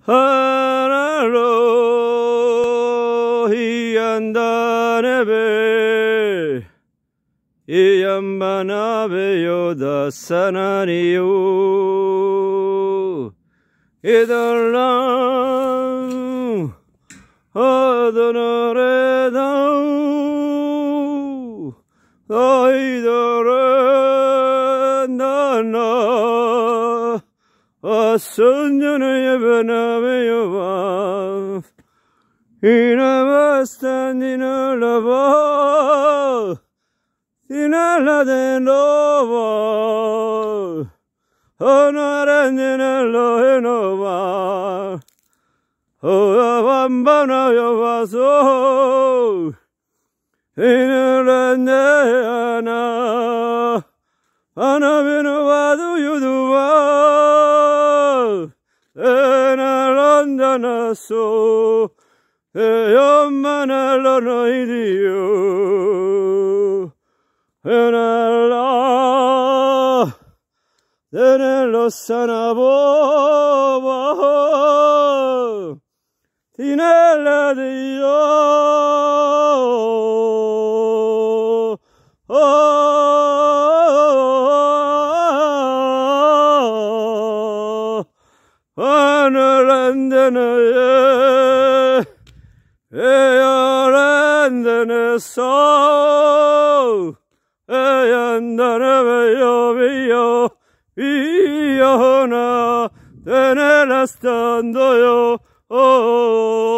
하나로 이안다네베 이안바나베요다 사나리요 이달라 아드나레다 아이더레 나나 Asunjana Yavanavayava Inavastandina Lava Dinaladen Lava Honorandina Lohenova Oavambana Yavaso Inalandayana Anavinavadu Yuduva manaso yo lost noidio enala denelo sanabo tinela dio oh Anorandanaye, Eyorandana so, Eyandana veyo veyo, Iyohona, Tenelastando yo, oh, oh, oh.